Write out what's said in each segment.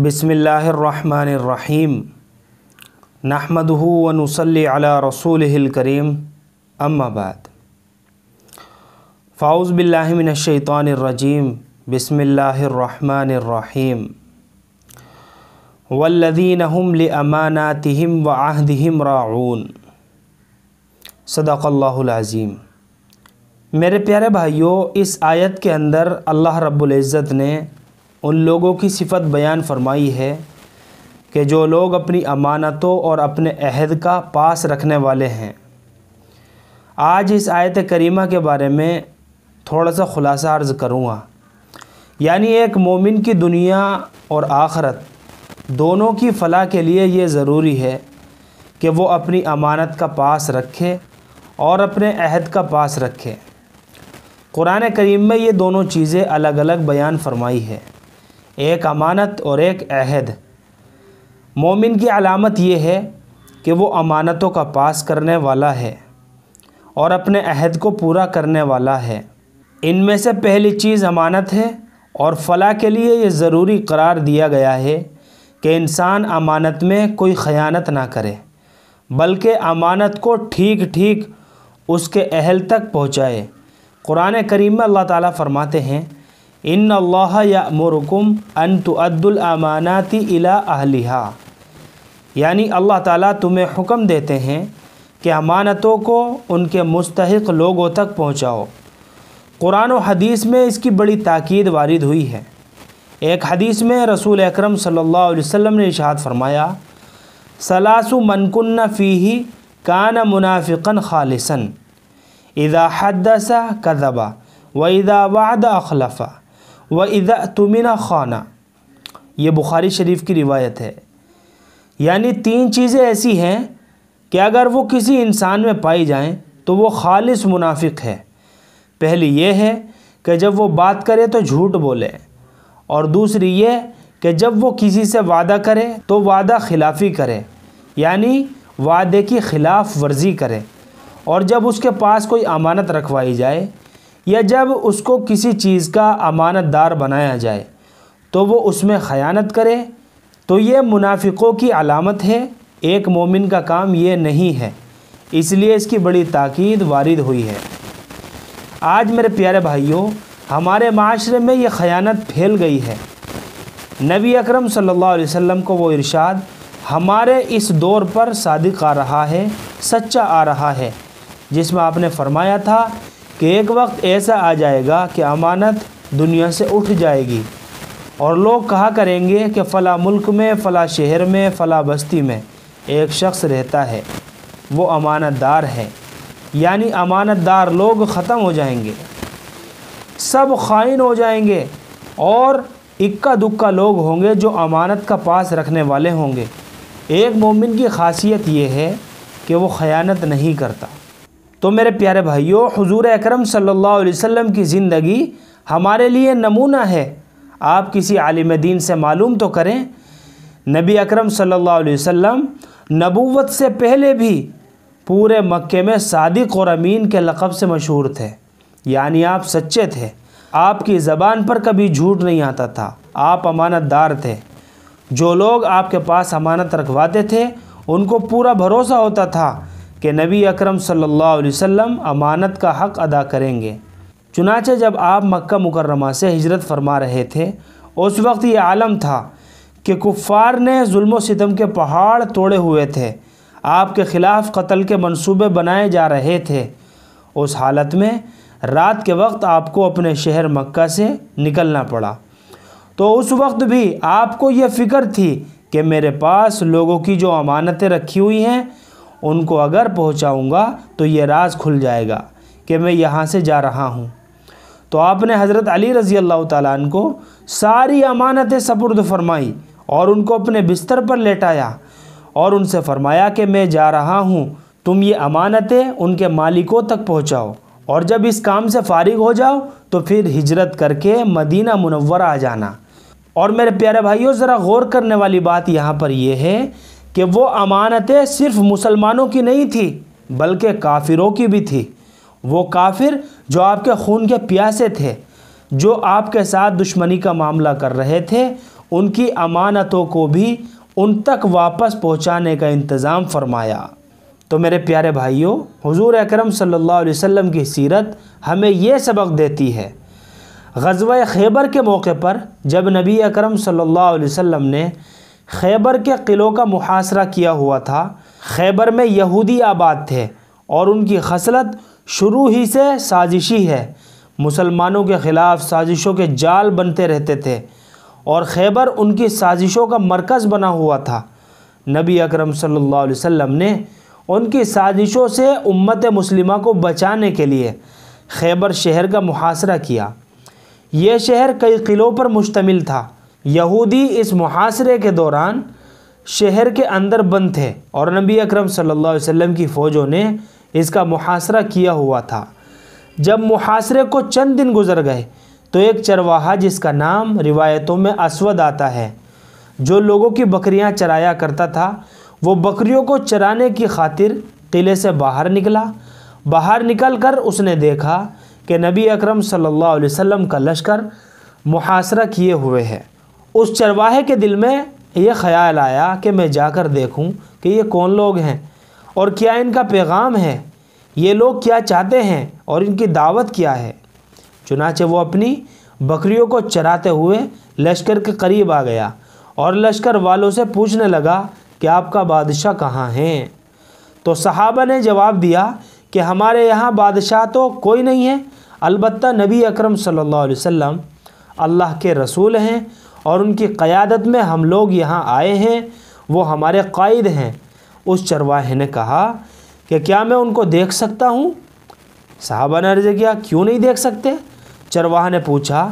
बसमीम नहमदूनसल रसूल करीम अम्माबाद फ़ाउज़ बिल्लामिनशैतरजीम बसमीम वल्लदीन अमानातिम व आहदिम राउन सदाक़ल्लाज़ीम मेरे प्यारे भाइयों इस आयत के अंदर अल्लाह रब्बुल ने उन लोगों की सिफत बयान फरमाई है कि जो लोग अपनी अमानतों और अपने अहद का पास रखने वाले हैं आज इस आयत करीमा के बारे में थोड़ा सा ख़ुलासा अर्ज़ करूँगा यानी एक मोमिन की दुनिया और आखरत दोनों की फ़लाह के लिए ये ज़रूरी है कि वो अपनी अमानत का पास रखे और अपने अहद का पास रखे क़ुरान करीम में ये दोनों चीज़ें अलग अलग बयान फरमाई है एक अमानत और एक अहद मोमिन की अलामत ये है कि वो अमानतों का पास करने वाला है और अपने अहद को पूरा करने वाला है इनमें से पहली चीज़ अमानत है और फलाह के लिए ये ज़रूरी करार दिया गया है कि इंसान अमानत में कोई ख़यानत ना करे बल्कि अमानत को ठीक ठीक उसके अहल तक पहुँचाए कुरान करीम में अल्लाह ताला फरमाते हैं इन अल्लाह या मरकुम अन तुअद्दुल अमानाती इला अहलिहा यानी अल्लाह ताला तुम्हें हुक्म देते हैं कि अमानतों को उनके मुस्तक लोगों तक पहुँचाओ कुरान और हदीस में इसकी बड़ी ताक़द वारिद हुई है एक हदीस में रसूल अकरम सल्लल्लाहु अलैहि वसल्लम ने इशाद फरमाया सलासु मनकुन्न फ़ी ही कान मुनाफ़िकन खालसन इदा हदसा कदबा व इदा वाद अखलफ़ा व इदा तुमिना खाना ये बुखारी शरीफ की रिवायत है यानी तीन चीज़ें ऐसी हैं कि अगर वो किसी इंसान में पाई जाएं तो वो खालिस मुनाफिक है पहली ये है कि जब वो बात करे तो झूठ बोले और दूसरी ये कि जब वो किसी से वादा करे तो वादा खिलाफी करे यानी वादे की ख़िलाफ़ वर्जी करे और जब उसके पास कोई अमानत रखवाई जाए या जब उसको किसी चीज़ का अमानतदार बनाया जाए तो वो उसमें ख़यानत करे तो ये मुनाफिकों की अलामत है एक मोमिन का काम ये नहीं है इसलिए इसकी बड़ी ताक़द वारिद हुई है आज मेरे प्यारे भाइयों हमारे माशरे में ये ख़यानत फैल गई है नबी अकरम सल्लल्लाहु अलैहि वसल्लम को वो इरशाद हमारे इस दौर पर सादिक आ रहा है सच्चा आ रहा है जिसमें आपने फरमाया था कि एक वक्त ऐसा आ जाएगा कि अमानत दुनिया से उठ जाएगी और लोग कहा करेंगे कि फ़ला मुल्क में फ़ला शहर में फ़ला बस्ती में एक शख्स रहता है वो अमानतदार है यानी अमानतदार लोग ख़त्म हो जाएंगे सब खाइन हो जाएंगे और इक्का दुक्का लोग होंगे जो अमानत का पास रखने वाले होंगे एक मोमिन की खासियत ये है कि वो ख़यानत नहीं करता तो मेरे प्यारे भाइयों हुजूर अकरम सल्लल्लाहु अलैहि वसल्लम की ज़िंदगी हमारे लिए नमूना है आप किसी आलिम दीन से मालूम तो करें नबी अकरम सल्लल्लाहु अलैहि वसल्लम नबूवत से पहले भी पूरे मक्के में सादिक और अमीन के लक़ब से मशहूर थे यानी आप सच्चे थे आपकी ज़बान पर कभी झूठ नहीं आता था आप अमानतदार थे जो लोग आपके पास अमानत रखवाते थे उनको पूरा भरोसा होता था कि नबी अकरम सल्लल्लाहु अलैहि वसल्लम अमानत का हक़ अदा करेंगे चुनाचे जब आप मक्का मुकर्रमा से हिजरत फरमा रहे थे उस वक्त ये आलम था कि कुफ़ार ने म्म सितम के पहाड़ तोड़े हुए थे आपके ख़िलाफ़ कत्ल के मंसूबे बनाए जा रहे थे उस हालत में रात के वक्त आपको अपने शहर मक्का से निकलना पड़ा तो उस वक्त भी आपको यह फ़िक्र थी कि मेरे पास लोगों की जो अमानतें रखी हुई हैं उनको अगर पहुंचाऊंगा तो ये राज खुल जाएगा कि मैं यहाँ से जा रहा हूँ तो आपने हज़रत अली रज़ी अल्लाह ताली को सारी अमानतें सपुर्द फरमाई और उनको अपने बिस्तर पर लेटाया और उनसे फरमाया कि मैं जा रहा हूँ तुम ये अमानतें उनके मालिकों तक पहुँचाओ और जब इस काम से फारिग हो जाओ तो फिर हिजरत करके मदीना मुनवर आ जाना और मेरे प्यारे भाइयों ज़रा गौर करने वाली बात यहाँ पर यह है कि वो अमानतें सिर्फ मुसलमानों की नहीं थी बल्कि काफिरों की भी थी वो काफिर जो आपके खून के प्यासे थे जो आपके साथ दुश्मनी का मामला कर रहे थे उनकी अमानतों को भी उन तक वापस पहुंचाने का इंतज़ाम फरमाया तो मेरे प्यारे भाइयों हुजूर अकरम सल्लल्लाहु अलैहि वसल्लम की सीरत हमें यह सबक देती है गज़वा खैबर के मौके पर जब नबी अकरम सल्लल्लाहु अलैहि वसल्लम ने खैबर के क़िलों का मुहासरा किया हुआ था खैबर में यहूदी आबाद थे और उनकी खसलत शुरू ही से साजिशी है मुसलमानों के ख़िलाफ़ साजिशों के जाल बनते रहते थे और खैबर उनकी साजिशों का मरकज़ बना हुआ था नबी अकरम सल्लल्लाहु अलैहि वसल्लम ने उनकी साजिशों से उम्मत मुस्लिमा को बचाने के लिए खैबर शहर का मुहासरा किया यह शहर कई क़िलों पर मुश्तमिल था यहूदी इस मुहासरे के दौरान शहर के अंदर बंद थे और नबी अकरम सल्लल्लाहु अलैहि वसल्लम की फ़ौजों ने इसका मुहासरा किया हुआ था जब मुहासरे को चंद दिन गुजर गए तो एक चरवाहा जिसका नाम रिवायतों में असवद आता है जो लोगों की बकरियां चराया करता था वो बकरियों को चराने की खातिर किले से बाहर निकला बाहर निकल कर उसने देखा कि नबी अकरम सल्लल्लाहु अलैहि वसल्लम का लश्कर मुहासरा किए हुए है उस चरवाहे के दिल में ये ख्याल आया कि मैं जाकर देखूं कि ये कौन लोग हैं और क्या इनका पैगाम है ये लोग क्या चाहते हैं और इनकी दावत क्या है चुनाचे वो अपनी बकरियों को चराते हुए लश्कर के करीब आ गया और लश्कर वालों से पूछने लगा कि आपका बादशाह कहाँ हैं तो सहाबा ने जवाब दिया कि हमारे यहाँ बादशाह तो कोई नहीं है अलबत् नबी अकरम सल्लल्लाहु अलैहि वसल्लम अल्लाह के रसूल हैं और उनकी क़्यादत में हम लोग यहाँ आए हैं वो हमारे कायद हैं उस चरवाहे ने कहा कि क्या मैं उनको देख सकता हूँ साहबा ने अर्ज किया क्यों नहीं देख सकते चरवाहा ने पूछा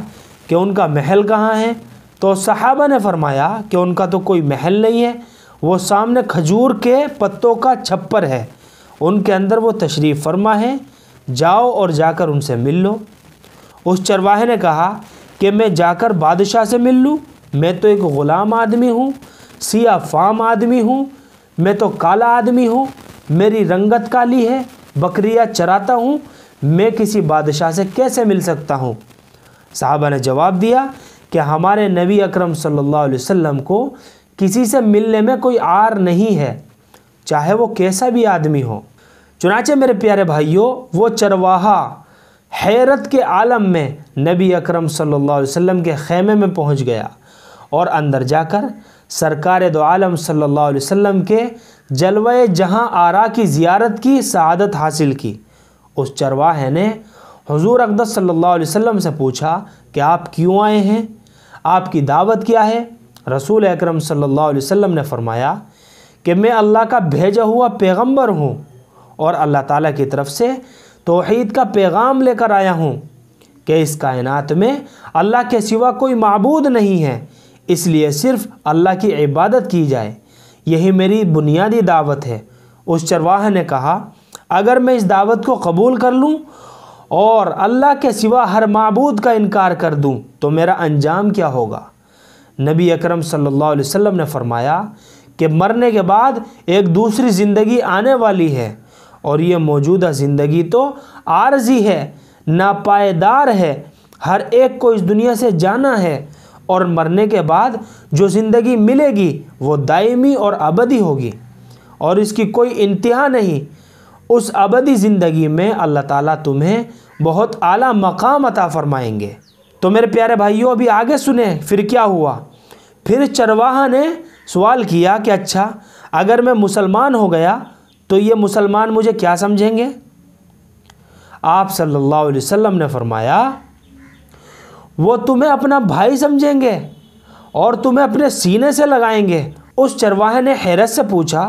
कि उनका महल कहाँ है तो साहबा ने फरमाया कि उनका तो कोई महल नहीं है वो सामने खजूर के पत्तों का छप्पर है उनके अंदर वो तशरीफ़ फरमा है जाओ और जाकर उनसे मिल लो उस चरवाहे ने कहा कि मैं जाकर बादशाह से मिल लूँ मैं तो एक ग़ुलाम आदमी हूँ सिया फाम आदमी हूँ मैं तो काला आदमी हूँ मेरी रंगत काली है बकरियाँ चराता हूँ मैं किसी बादशाह से कैसे मिल सकता हूँ साहबा ने जवाब दिया कि हमारे नबी अकरम सल्लल्लाहु अलैहि वसल्लम को किसी से मिलने में कोई आर नहीं है चाहे वो कैसा भी आदमी हो चुनाचे मेरे प्यारे भाइयों वो चरवाहा हैरत के आलम में नबी अकरम सल्लल्लाहु अलैहि वसल्लम के खेमे में पहुंच गया और अंदर जाकर सरकार दो आलम सल्लल्लाहु अलैहि वसल्लम के जलवे जहां आरा की ज़ियारत की शहादत हासिल की उस चरवाहे ने हुजूर अकदस सल्लल्लाहु अलैहि वसल्लम से पूछा कि आप क्यों आए हैं आपकी दावत क्या है रसूल अकरम सल्लल्लाहु अलैहि वसल्लम ने फरमाया कि मैं अल्लाह का भेजा हुआ पैगंबर हूँ और अल्लाह ताला की तरफ से तोहद का पैगाम लेकर आया हूँ कि इस कायनात में अल्लाह के सिवा कोई मबूद नहीं है इसलिए सिर्फ़ अल्लाह की इबादत की जाए यही मेरी बुनियादी दावत है उस चरवाह ने कहा अगर मैं इस दावत को कबूल कर लूँ और अल्लाह के सिवा हर मबूद का इनकार कर दूँ तो मेरा अंजाम क्या होगा नबी अकरम सल्लल्लाहु अलैहि वसल्लम ने फरमाया कि मरने के बाद एक दूसरी ज़िंदगी आने वाली है और ये मौजूदा ज़िंदगी तो आर्जी है नापायदार है हर एक को इस दुनिया से जाना है और मरने के बाद जो ज़िंदगी मिलेगी वो दायमी और अबदी होगी और इसकी कोई इंतहा नहीं उस अबदी ज़िंदगी में अल्लाह ताला तुम्हें बहुत आला मकाम अता फ़रमाएंगे तो मेरे प्यारे भाइयों अभी आगे सुने फिर क्या हुआ फिर चरवाहा ने सवाल किया कि अच्छा अगर मैं मुसलमान हो गया तो ये मुसलमान मुझे क्या समझेंगे आप सल्लल्लाहु अलैहि वसल्लम ने फरमाया वो तुम्हें अपना भाई समझेंगे और तुम्हें अपने सीने से लगाएंगे उस चरवाहे ने हैरत से पूछा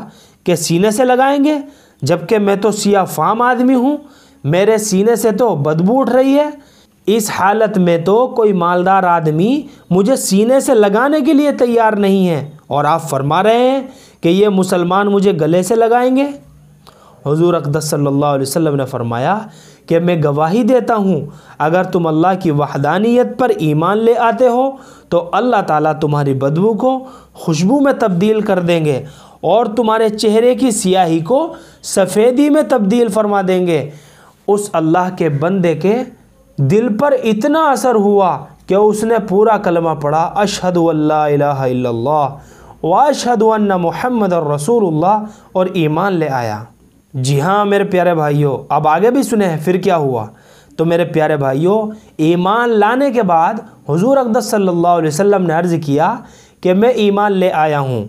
कि सीने से लगाएंगे जबकि मैं तो सिया फाम आदमी हूँ मेरे सीने से तो बदबू उठ रही है इस हालत में तो कोई मालदार आदमी मुझे सीने से लगाने के लिए तैयार नहीं है और आप फरमा रहे हैं कि ये मुसलमान मुझे गले से लगाएंगे हजूर अकदस सल्लल्लाहु अलैहि वसल्लम ने फरमाया कि मैं गवाही देता हूँ अगर तुम अल्लाह की वहदानियत पर ईमान ले आते हो तो अल्लाह ताला तुम्हारी बदबू को खुशबू में तब्दील कर देंगे और तुम्हारे चेहरे की सियाही को सफ़ेदी में तब्दील फरमा देंगे उस अल्लाह के बंदे के दिल पर इतना असर हुआ कि उसने पूरा कलमा पढ़ा अशहद अल्लाह व अशहद मोहम्मद रसूल और ईमान ले आया जी हाँ मेरे प्यारे भाइयों अब आगे भी सुने फिर क्या हुआ तो मेरे प्यारे भाइयों ईमान लाने के बाद हुजूर अकदस सल्लल्लाहु अलैहि वसल्लम ने अर्ज़ किया कि मैं ईमान ले आया हूँ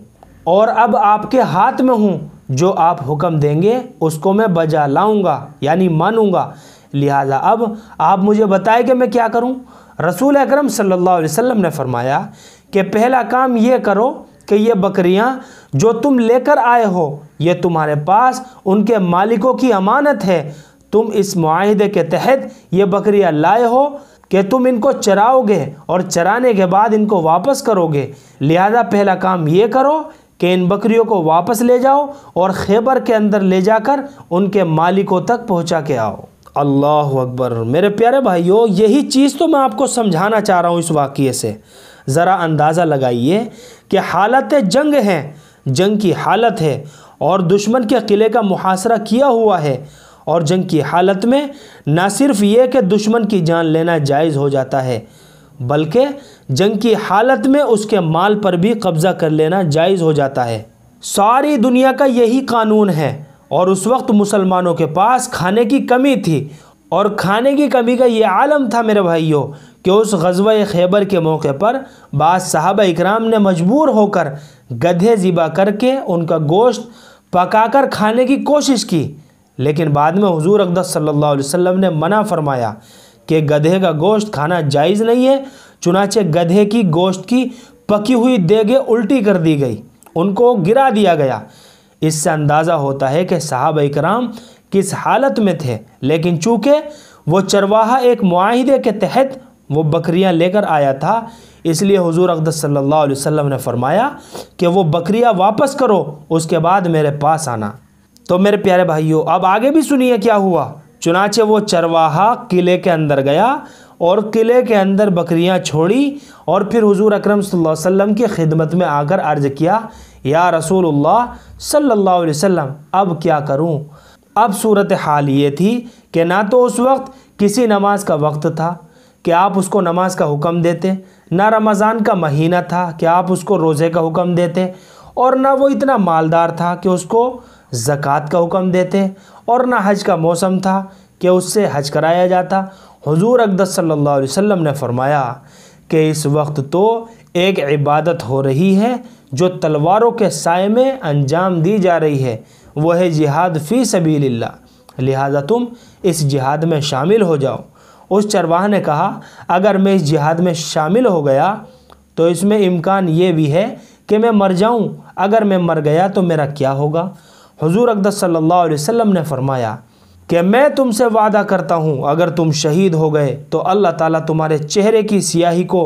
और अब आपके हाथ में हूँ जो आप हुक्म देंगे उसको मैं बजा लाऊँगा यानी मानूँगा लिहाजा अब आप मुझे बताएं कि मैं क्या करूँ रसूल अकरम सल्लल्लाहु अलैहि वसल्लम ने फरमाया कि पहला काम ये करो कि ये बकरियाँ जो तुम लेकर आए हो ये तुम्हारे पास उनके मालिकों की अमानत है तुम इस माहदे के तहत ये बकरियाँ लाए हो कि तुम इनको चराओगे और चराने के बाद इनको वापस करोगे लिहाजा पहला काम ये करो कि इन बकरियों को वापस ले जाओ और खैबर के अंदर ले जाकर उनके मालिकों तक पहुंचा के आओ अल्लाह अकबर मेरे प्यारे भाइयों यही चीज़ तो मैं आपको समझाना चाह रहा हूँ इस वाक़े से ज़रा अंदाज़ा लगाइए कि हालत जंग है जंग की हालत है और दुश्मन के किले का मुहासरा किया हुआ है और जंग की हालत में ना सिर्फ ये कि दुश्मन की जान लेना जायज़ हो जाता है बल्कि जंग की हालत में उसके माल पर भी कब्ज़ा कर लेना जायज़ हो जाता है सारी दुनिया का यही कानून है और उस वक्त मुसलमानों के पास खाने की कमी थी और खाने की कमी का ये आलम था मेरे भाइयों कि उस गजब खैबर के मौके पर बाद साहब इकराम ने मजबूर होकर गधे ज़िबा करके उनका गोश्त पकाकर खाने की कोशिश की लेकिन बाद में हजूर अकदस सल्ला वम ने मना फरमाया कि गधे का गोश्त खाना जायज़ नहीं है चुनाचे गधे की गोश्त की पकी हुई देगे उल्टी कर दी गई उनको गिरा दिया गया इससे अंदाज़ा होता है कि साहब इकराम किस हालत में थे लेकिन चूँकि वो चरवाहा एक माहदे के तहत वो बकरियां लेकर आया था इसलिए हुजूर अकदस सल्लल्लाहु अलैहि वसल्लम ने फरमाया कि वो बकरियां वापस करो उसके बाद मेरे पास आना तो मेरे प्यारे भाइयों अब आगे भी सुनिए क्या हुआ चुनाचे वो चरवाहा किले के अंदर गया और किले के अंदर बकरियां छोड़ी और फिर हुजूर अकरम सल्लल्लाहु अलैहि वसल्लम की खिदमत में आकर अर्ज किया या रसूलुल्लाह सल्लल्लाहु अलैहि वसल्लम अब क्या करूँ अब सूरत हाल ये थी कि ना तो उस वक्त किसी नमाज का वक्त था क्या आप उसको नमाज का हुक्म देते ना रमज़ान का महीना था कि आप उसको रोज़े का हुक्म देते और ना वो इतना मालदार था कि उसको ज़क़़त का हुक्म देते और ना हज का मौसम था कि उससे हज कराया जाता हुजूर अकदस सल्लल्लाहु अलैहि वसल्लम ने फरमाया कि इस वक्त तो एक इबादत हो रही है जो तलवारों के साय में अंजाम दी जा रही है वह है जिहाद फ़ी सबील्ला लिहाजा तुम इस जिहाद में शामिल हो जाओ उस चरवाह ने कहा अगर मैं इस जिहाद में शामिल हो गया तो इसमें इम्कान ये भी है कि मैं मर जाऊँ अगर मैं मर गया तो मेरा क्या होगा हुजूर अकदस सल्लल्लाहु अलैहि वसल्लम ने फरमाया कि मैं तुमसे वादा करता हूँ अगर तुम शहीद हो गए तो अल्लाह ताला तुम्हारे चेहरे की स्याही को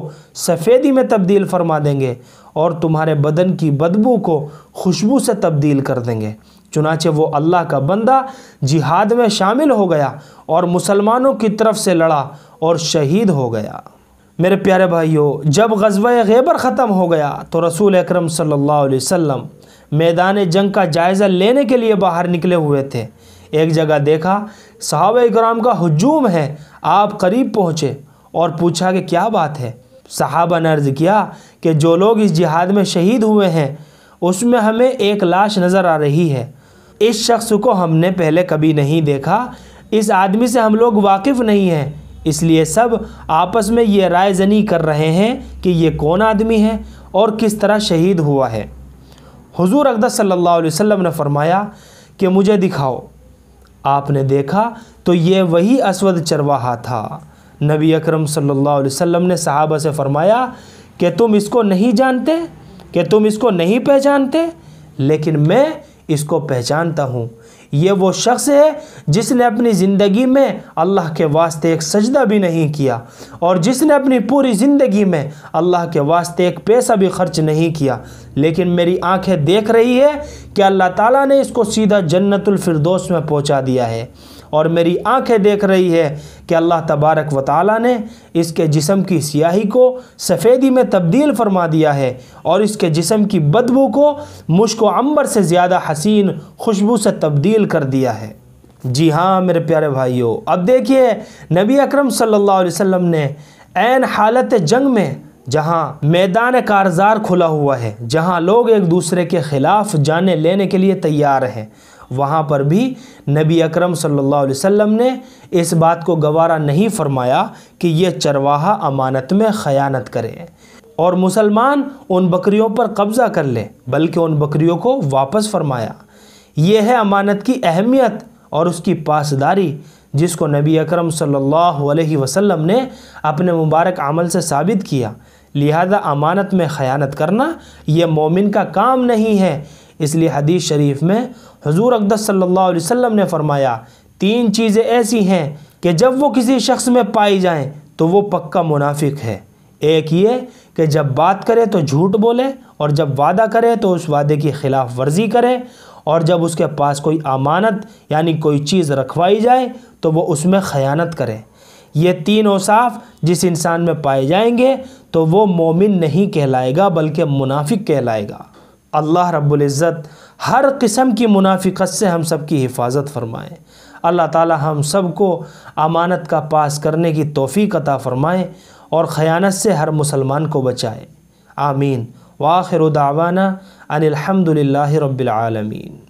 सफ़ेदी में तब्दील फरमा देंगे और तुम्हारे बदन की बदबू को खुशबू से तब्दील कर देंगे चुनाचे वो अल्लाह का बंदा जिहाद में शामिल हो गया और मुसलमानों की तरफ से लड़ा और शहीद हो गया मेरे प्यारे भाइयों जब गजब गैबर ख़त्म हो गया तो रसूल अक्रम सल्लल्लाहु अलैहि वसल्लम मैदान जंग का जायज़ा लेने के लिए बाहर निकले हुए थे एक जगह देखा साहब कराम का हजूम है आप करीब पहुँचे और पूछा कि क्या बात है साहबा ने अर्ज़ किया कि जो लोग इस जिहाद में शहीद हुए हैं उसमें हमें एक लाश नज़र आ रही है इस शख्स को हमने पहले कभी नहीं देखा इस आदमी से हम लोग वाकिफ़ नहीं हैं इसलिए सब आपस में ये राय जनी कर रहे हैं कि ये कौन आदमी है और किस तरह शहीद हुआ है हुजूर अकदस सल्लल्लाहु अलैहि वसल्लम ने फरमाया कि मुझे दिखाओ आपने देखा तो ये वही असवद चरवाहा था नबी अकरम सल्लल्लाहु अलैहि वसल्लम ने सहाबा से फरमाया कि तुम इसको नहीं जानते कि तुम इसको नहीं पहचानते लेकिन मैं इसको पहचानता हूँ ये वो शख्स है जिसने अपनी ज़िंदगी में अल्लाह के वास्ते एक सजदा भी नहीं किया और जिसने अपनी पूरी ज़िंदगी में अल्लाह के वास्ते एक पैसा भी खर्च नहीं किया लेकिन मेरी आंखें देख रही है कि अल्लाह ताला ने इसको सीधा जन्नतुल फिरदौस में पहुंचा दिया है और मेरी आंखें देख रही है कि अल्लाह तबारक व ने इसके जिसम की स्याही को सफ़ेदी में तब्दील फरमा दिया है और इसके जिसम की बदबू को मुश्को अंबर से ज़्यादा हसीन खुशबू से तब्दील कर दिया है जी हाँ मेरे प्यारे भाइयों अब देखिए नबी अकरम सल्लल्लाहु अलैहि वसल्लम ने एन हालत जंग में जहाँ मैदान कारजार खुला हुआ है जहाँ लोग एक दूसरे के ख़िलाफ़ जाने लेने के लिए तैयार हैं वहाँ पर भी नबी अकरम सल्लल्लाहु अलैहि वसल्लम ने इस बात को गवारा नहीं फरमाया कि यह चरवाहा अमानत में ख़यानत करे और मुसलमान उन बकरियों पर कब्ज़ा कर ले बल्कि उन बकरियों को वापस फरमाया ये है अमानत की अहमियत और उसकी पासदारी जिसको नबी अकरम सल्लल्लाहु अलैहि वसल्लम ने अपने मुबारक अमल से साबित किया लिहाजा अमानत में ख़यानत करना यह मोमिन का काम नहीं है इसलिए हदीस शरीफ में हजूर अकदस सल्ला वसम ने फरमाया तीन चीज़ें ऐसी हैं कि जब वो किसी शख्स में पाई जाएँ तो वो पक्का मुनाफिक है एक ये कि जब बात करे तो झूठ बोले और जब वादा करे तो उस वादे की ख़िलाफ़ वर्जी करे और जब उसके पास कोई अमानत यानी कोई चीज़ रखवाई जाए तो वो उसमें ख़यानत करे ये तीन औसाफ जिस इंसान में पाए जाएंगे तो वो मोमिन नहीं कहलाएगा बल्कि मुनाफिक कहलाएगा अल्लाह रब्बुल इज़्ज़त हर किस्म की मुनाफिकत से हम सब की हिफाजत फरमाएँ अल्लाह ताला हम सब को अमानत का पास करने की तोफ़ी अता फ़रमाएँ और ख़यानत से हर मुसलमान को बचाएँ आमीन वाखिर दावाना अनिलहमदिल्ला रबालमीन